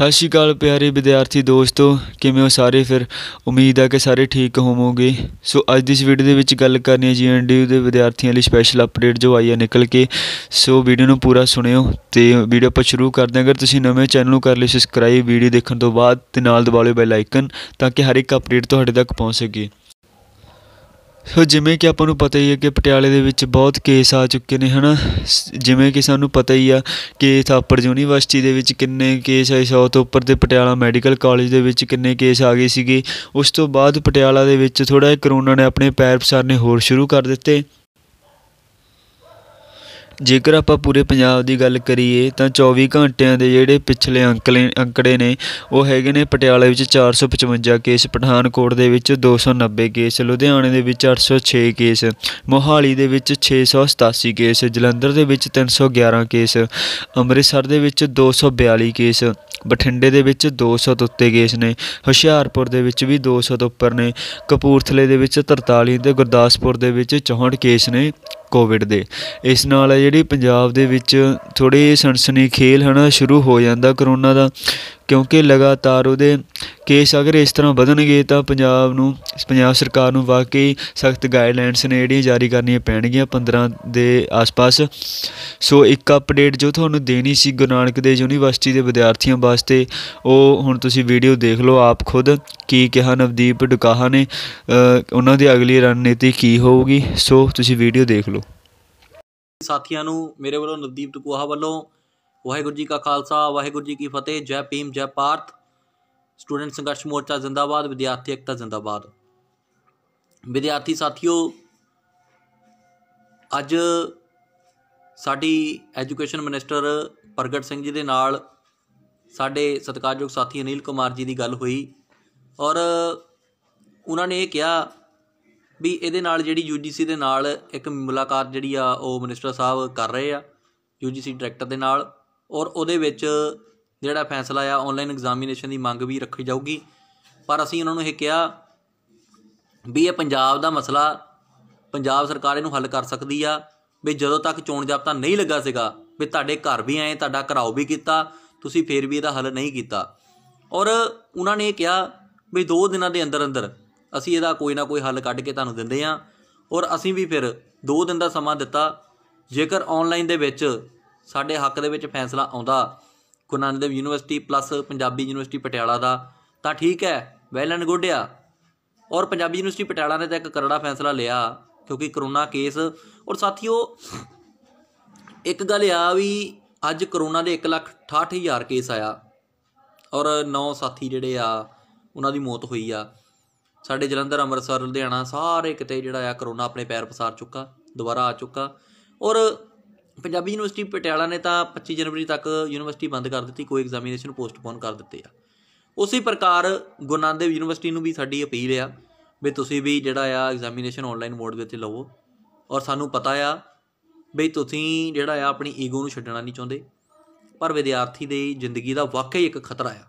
ਸਤਿ ਸ਼੍ਰੀ ਅਕਾਲ ਪਿਆਰੇ ਵਿਦਿਆਰਥੀ ਦੋਸਤੋ ਕਿਵੇਂ ਹੋ ਸਾਰੇ ਫਿਰ ਉਮੀਦ ਆ ਕਿ ਸਾਰੇ ਠੀਕ ਹੋਵੋਗੇ ਸੋ ਅੱਜ ਦੀ ਇਸ ਵੀਡੀਓ ਦੇ ਵਿੱਚ ਗੱਲ ਕਰਨੀ ਹੈ ਜੀਐਨਡੀਯੂ ਦੇ ਵਿਦਿਆਰਥੀਆਂ ਲਈ ਸਪੈਸ਼ਲ ਅਪਡੇਟ ਜੋ ਆਈ ਹੈ ਨਿਕਲ ਕੇ ਸੋ ਵੀਡੀਓ ਨੂੰ ਪੂਰਾ ਸੁਣਿਓ ਤੇ ਵੀਡੀਓ ਆਪਾਂ ਸ਼ੁਰੂ ਕਰਦੇ ਹਾਂ ਅਗਰ ਤੁਸੀਂ ਨਵੇਂ ਚੈਨਲ ਨੂੰ ਕਰ ਲਈ ਸਬਸਕ੍ਰਾਈਬ ਵੀਡੀਓ ਦੇਖਣ ਤੋਂ ਬਾਅਦ ਤੇ ਨਾਲ ਦਬਾ ਲਿਓ ਬੈਲ ਆਈਕਨ ਤਾਂ ਕਿ ਹਰ ਇੱਕ ਅਪਡੇਟ ਤੁਹਾਡੇ ਤੱਕ ਪਹੁੰਚ ਸਕੇ ਸੋ ਜਿਵੇਂ ਕਿ ਆਪਾਂ ਨੂੰ ਪਤਾ ਹੀ ਹੈ ਕਿ ਪਟਿਆਲੇ ਦੇ ਵਿੱਚ ਬਹੁਤ ਕੇਸ ਆ ਚੁੱਕੇ ਨੇ ਹਨਾ ਜਿਵੇਂ ਕਿ ਸਾਨੂੰ ਪਤਾ ਹੀ ਆ ਕਿ ਥਾਪੜ ਯੂਨੀਵਰਸਿਟੀ ਦੇ ਵਿੱਚ ਕਿੰਨੇ ਕੇਸ ਆਏ 100 ਤੋਂ ਉੱਪਰ ਤੇ ਪਟਿਆਲਾ ਮੈਡੀਕਲ ਕਾਲਜ ਦੇ ਵਿੱਚ ਕਿੰਨੇ ਕੇਸ ਆ ਗਏ ਸੀਗੇ ਉਸ ਤੋਂ ਬਾਅਦ ਪਟਿਆਲਾ ਦੇ ਵਿੱਚ ਥੋੜਾ ਜਿਹਾ ਕਰੋਨਾ ਨੇ ਆਪਣੇ ਪੈਰ ਪਸਾਰਨੇ ਹੋਰ ਸ਼ੁਰੂ ਕਰ ਦਿੱਤੇ ਜੇਕਰ ਆਪਾਂ ਪੂਰੇ ਪੰਜਾਬ ਦੀ ਗੱਲ ਕਰੀਏ ਤਾਂ 24 ਘੰਟਿਆਂ ਦੇ ਜਿਹੜੇ ਪਿਛਲੇ ਅੰਕਲੇ ਅੰਕੜੇ ਨੇ ਉਹ ਹੈਗੇ ਨੇ ਪਟਿਆਲੇ ਵਿੱਚ 455 ਕੇਸ ਪਠਾਨਕੋਟ ਦੇ ਵਿੱਚ 290 ਕੇਸ ਲੁਧਿਆਣੇ ਦੇ ਵਿੱਚ 806 ਕੇਸ ਮੋਹਾਲੀ ਦੇ ਵਿੱਚ 687 ਕੇਸ ਜਲੰਧਰ ਦੇ ਵਿੱਚ 311 ਕੇਸ ਅੰਮ੍ਰਿਤਸਰ ਦੇ ਵਿੱਚ 242 ਕੇਸ ਬਠਿੰਡੇ ਦੇ ਵਿੱਚ 200 ਤੋਂ ਉੱਤੇ ਕੇਸ ਨੇ ਹੁਸ਼ਿਆਰਪੁਰ ਦੇ ਵਿੱਚ ਵੀ 200 ਤੋਂ ਉੱਪਰ ਨੇ ਕਪੂਰਥਲੇ ਦੇ ਵਿੱਚ 43 ਤੇ ਗੁਰਦਾਸਪੁਰ ਦੇ ਵਿੱਚ 64 ਕੇਸ ਨੇ ਕੋਵਿਡ ਦੇ ਇਸ ਨਾਲ ਜਿਹੜੀ ਪੰਜਾਬ ਦੇ ਵਿੱਚ ਥੋੜੀ ਸਨਸਨੀ ਖੇਲ ਹਨਾ ਸ਼ੁਰੂ ਹੋ ਜਾਂਦਾ ਕਰੋਨਾ ਦਾ ਕਿਉਂਕਿ ਲਗਾਤਾਰ ਉਹਦੇ ਕੇਸ ਅਗਰ ਇਸ ਤਰ੍ਹਾਂ ਵਧਣਗੇ ਤਾਂ ਪੰਜਾਬ ਨੂੰ ਪੰਜਾਬ ਸਰਕਾਰ ਨੂੰ ਵਾਕਈ ਸਖਤ ਗਾਈਡਲਾਈਨਸ ਨੇ ਜਿਹੜੀਆਂ ਜਾਰੀ ਕਰਨੀਆਂ ਪੈਣਗੀਆਂ 15 ਦੇ ਆਸ-ਪਾਸ ਸੋ ਇੱਕ ਅਪਡੇਟ ਜੋ ਤੁਹਾਨੂੰ ਦੇਣੀ ਸੀ ਗੁਰੂ ਨਾਨਕ ਦੇ ਯੂਨੀਵਰਸਿਟੀ ਦੇ ਵਿਦਿਆਰਥੀਆਂ ਵਾਸਤੇ ਉਹ ਹੁਣ ਤੁਸੀਂ ਵੀਡੀਓ ਦੇਖ ਲਓ ਆਪ ਖੁਦ ਕੀ ਕਿਹਾ ਨਵਦੀਪ ਡੁਕਾਹਾ ਨੇ ਉਹਨਾਂ ਦੀ ਅਗਲੀ ਰਣਨੀਤੀ ਕੀ ਹੋਊਗੀ ਸੋ ਤੁਸੀਂ ਵੀਡੀਓ ਦੇਖ ਲਓ ਸਾਥੀਆਂ ਨੂੰ ਮੇਰੇ ਵੱਲੋਂ ਨਵਦੀਪ ਡੁਕਾਹਾ ਵੱਲੋਂ ਵਾਹਿਗੁਰੂ ਜੀ ਕਾ ਖਾਲਸਾ ਵਾਹਿਗੁਰੂ ਜੀ ਕੀ ਫਤਿਹ ਜੈ ਭੀਮ ਜੈ ਪਾਰਥ ਸਟੂਡੈਂਟ ਸੰਘਰਸ਼ ਮੋਰਚਾ ਜ਼ਿੰਦਾਬਾਦ ਵਿਦਿਆਰਥੀ ਇਕਤਾ ਜ਼ਿੰਦਾਬਾਦ ਵਿਦਿਆਰਥੀ ਸਾਥੀਓ ਅੱਜ ਸਾਡੀ ਐਜੂਕੇਸ਼ਨ ਮਿਨਿਸਟਰ ਪ੍ਰਗਟ ਸਿੰਘ ਜੀ ਦੇ ਨਾਲ ਸਾਡੇ ਸਤਿਕਾਰਯੋਗ ਸਾਥੀ ਅਨਿਲ ਕੁਮਾਰ ਜੀ ਦੀ ਗੱਲ ਹੋਈ ਔਰ ਉਹਨਾਂ ਨੇ ਇਹ ਕਿਹਾ ਵੀ ਇਹਦੇ ਨਾਲ ਜਿਹੜੀ UGC ਦੇ ਨਾਲ ਇੱਕ ਮੁਲਾਕਾਤ ਜਿਹੜੀ ਆ ਉਹ ਮਿਨਿਸਟਰ ਸਾਹਿਬ ਕਰ ਰਹੇ ਆ UGC ਡਾਇਰੈਕਟਰ ਦੇ ਨਾਲ ਔਰ ਉਹਦੇ ਵਿੱਚ ਜਿਹੜਾ ਫੈਸਲਾ ਆ ਆਨਲਾਈਨ ਐਗਜ਼ਾਮੀਨੇਸ਼ਨ ਦੀ ਮੰਗ ਵੀ ਰੱਖੀ ਜਾਊਗੀ ਪਰ ਅਸੀਂ ਉਹਨਾਂ ਨੂੰ ਇਹ ਕਿਹਾ ਵੀ ਇਹ ਪੰਜਾਬ ਦਾ ਮਸਲਾ ਪੰਜਾਬ ਸਰਕਾਰ ਇਹਨੂੰ ਹੱਲ ਕਰ ਸਕਦੀ ਆ ਵੀ ਜਦੋਂ ਤੱਕ ਚੋਣ ਜਾਬਤਾ ਨਹੀਂ ਲੱਗਾ ਸੀਗਾ ਵੀ ਤੁਹਾਡੇ ਘਰ ਵੀ ਆਏ ਤੁਹਾਡਾ ਘਰਾਓ ਵੀ ਕੀਤਾ ਤੁਸੀਂ ਫੇਰ ਵੀ ਇਹਦਾ ਹੱਲ ਨਹੀਂ ਕੀਤਾ ਔਰ ਉਹਨਾਂ ਨੇ ਇਹ ਕਿਹਾ ਵੀ 2 ਦਿਨਾਂ ਦੇ ਅੰਦਰ ਅੰਦਰ ਅਸੀਂ ਇਹਦਾ ਕੋਈ ਨਾ ਕੋਈ ਹੱਲ ਕੱਢ ਕੇ ਤੁਹਾਨੂੰ ਦਿੰਦੇ ਆ ਔਰ ਅਸੀਂ ਵੀ ਫਿਰ 2 ਦਿਨ ਦਾ ਸਮਾਂ ਦਿੱਤਾ ਜੇਕਰ ਆਨਲਾਈਨ ਦੇ ਵਿੱਚ ਸਾਡੇ ਹੱਕ ਦੇ ਵਿੱਚ ਫੈਸਲਾ ਆਉਂਦਾ Guru Nanak Dev university plus Punjabi university Patiala ਦਾ ਤਾਂ ਠੀਕ ਹੈ ਵੈਲ ਐਂਡ ਗੁੱਡ ਆ ਔਰ ਪੰਜਾਬੀ ਯੂਨੀਵਰਸਿਟੀ ਪਟਿਆਲਾ ਨੇ ਤਾਂ ਇੱਕ ਕਰੜਾ ਫੈਸਲਾ ਲਿਆ ਕਿਉਂਕਿ ਕਰੋਨਾ ਕੇਸ ਔਰ ਸਾਥੀਓ ਇੱਕ ਗੱਲ ਆ ਵੀ ਅੱਜ ਕਰੋਨਾ ਦੇ 168000 ਕੇਸ ਆਇਆ ਔਰ 9 ਸਾਥੀ ਜਿਹੜੇ ਆ ਉਹਨਾਂ ਦੀ ਮੌਤ ਹੋਈ ਆ ਸਾਡੇ ਜਲੰਧਰ ਅੰਮ੍ਰਿਤਸਰ ਲੁਧਿਆਣਾ ਸਾਰੇ ਕਿਤੇ ਜਿਹੜਾ ਆ ਕਰੋਨਾ ਆਪਣੇ ਪੈਰ ਪਸਾਰ ਚੁੱਕਾ ਦੁਬਾਰਾ ਆ ਚੁੱਕਾ ਔਰ ਪੰਜਾਬੀ ਯੂਨੀਵਰਸਿਟੀ ਪਟਿਆਲਾ ਨੇ ਤਾਂ 25 ਜਨਵਰੀ ਤੱਕ ਯੂਨੀਵਰਸਿਟੀ ਬੰਦ ਕਰ ਦਿੱਤੀ ਕੋਈ ਐਗਜ਼ਾਮੀਨੇਸ਼ਨ ਪੋਸਟਪੋਨ ਕਰ ਦਿੱਤੇ ਆ ਉਸੇ ਪ੍ਰਕਾਰ ਗੁਰਨਾਨਦੇਵ ਯੂਨੀਵਰਸਿਟੀ ਨੂੰ ਵੀ ਸਾਡੀ ਅਪੀਲ ਆ ਵੀ ਤੁਸੀਂ ਵੀ ਜਿਹੜਾ ਆ ਐਗਜ਼ਾਮੀਨੇਸ਼ਨ ਆਨਲਾਈਨ ਮੋਡ ਵਿੱਚ ਲਵੋ ਔਰ ਸਾਨੂੰ ਪਤਾ ਆ ਵੀ ਤੁਸੀਂ ਜਿਹੜਾ ਆ ਆਪਣੀ ਈਗੋ ਨੂੰ ਛੱਡਣਾ ਨਹੀਂ ਚਾਹੁੰਦੇ ਪਰ ਵਿਦਿਆਰਥੀ ਦੀ ਜ਼ਿੰਦਗੀ ਦਾ ਵਾਕਈ ਇੱਕ ਖਤਰਾ ਆ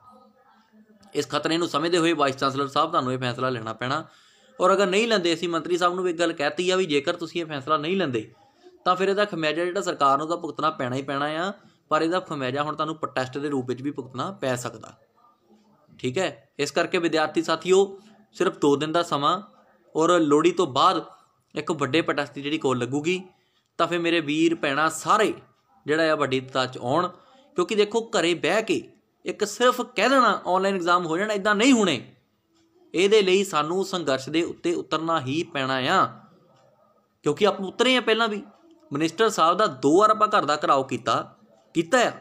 ਇਸ ਖਤਰੇ ਨੂੰ ਸਮਝਦੇ ਹੋਏ ਵਾਈਸ ਚਾਂਸਲਰ ਸਾਹਿਬ ਤੁਹਾਨੂੰ ਇਹ ਫੈਸਲਾ ਲੈਣਾ ਪੈਣਾ ਔਰ ਅਗਰ ਨਹੀਂ ਲੈਂਦੇ ਅਸੀਂ ਮੰਤਰੀ ਸਾਹਿਬ ਨੂੰ ਵੀ ਗੱਲ ਕਹਿਤੀ ਆ ਵੀ ਜੇਕਰ ਤੁਸੀਂ ਇਹ ਫੈਸਲਾ ਨਹੀਂ ਲੈਂਦੇ ਤਾਂ ਫਿਰ ਇਹਦਾ ਖਮਿਆਜਾ ਜਿਹੜਾ ਸਰਕਾਰ ਨੂੰ ਤਾਂ ਭੁਗਤਣਾ ਪੈਣਾ ਹੀ ਪੈਣਾ ਆ ਪਰ ਇਹਦਾ ਖਮਿਆਜਾ ਹੁਣ ਤੁਹਾਨੂੰ ਪ੍ਰੋਟੈਸਟ ਦੇ ਰੂਪ ਵਿੱਚ ਵੀ ਭੁਗਤਣਾ ਪੈ ਸਕਦਾ ਠੀਕ ਹੈ ਇਸ ਕਰਕੇ ਵਿਦਿਆਰਥੀ ਸਾਥੀਓ ਸਿਰਫ 2 ਦਿਨ ਦਾ ਸਮਾਂ ਔਰ ਲੋੜੀ ਤੋਂ ਬਾਅਦ ਇੱਕ ਵੱਡੇ ਪ੍ਰੋਟੈਸਟ ਦੀ ਜਿਹੜੀ ਕੋਲ ਲੱਗੂਗੀ ਤਾਂ ਫਿਰ ਮੇਰੇ ਵੀਰ ਪੈਣਾ ਸਾਰੇ ਜਿਹੜਾ ਆ ਵੱਡੀ ਚ ਆਉਣ ਕਿਉਂਕਿ ਦੇਖੋ ਘਰੇ ਬਹਿ ਕੇ ਇੱਕ ਸਿਰਫ ਕਹਿ ਦੇਣਾ ਆਨਲਾਈਨ ਐਗਜ਼ਾਮ ਹੋ ਜਾਣਾ ਇਦਾਂ ਨਹੀਂ ਹੋਣੇ ਇਹਦੇ ਲਈ ਸਾਨੂੰ ਸੰਘਰਸ਼ ਦੇ ਉੱਤੇ ਉਤਰਨਾ ਹੀ ਪੈਣਾ ਆ ਕਿਉਂਕਿ ਆਪਾਂ ਉਤਰੇ ਆ ਪਹਿਲਾਂ ਵੀ ਮਿਨਿਸਟਰ ਸਾਹਿਬ ਦਾ 2 ਵਾਰ ਆਪਾਂ ਘਰ ਦਾ ਘਰਾਓ ਕੀਤਾ ਕੀਤਾ ਆ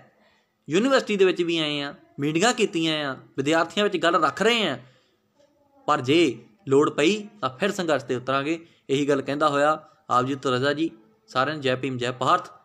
ਯੂਨੀਵਰਸਿਟੀ ਦੇ ਵਿੱਚ ਵੀ ਆਏ ਆ ਮੀਟਿੰਗਾਂ ਕੀਤੀਆਂ ਆ ਵਿਦਿਆਰਥੀਆਂ ਵਿੱਚ ਗੱਲ ਰੱਖ ਰਹੇ ਆ ਪਰ ਜੇ ਲੋੜ ਪਈ ਤਾਂ ਫਿਰ ਸੰਘਰਸ਼ ਤੇ ਉਤਰਾਂਗੇ ਇਹੀ ਗੱਲ ਕਹਿੰਦਾ ਹੋਇਆ ਆਪ ਜੀ ਤੁਰਜਾ ਜੀ ਸਾਰਿਆਂ ਨੂੰ ਜੈ ਭੀਮ ਜੈ ਭਾਰਤ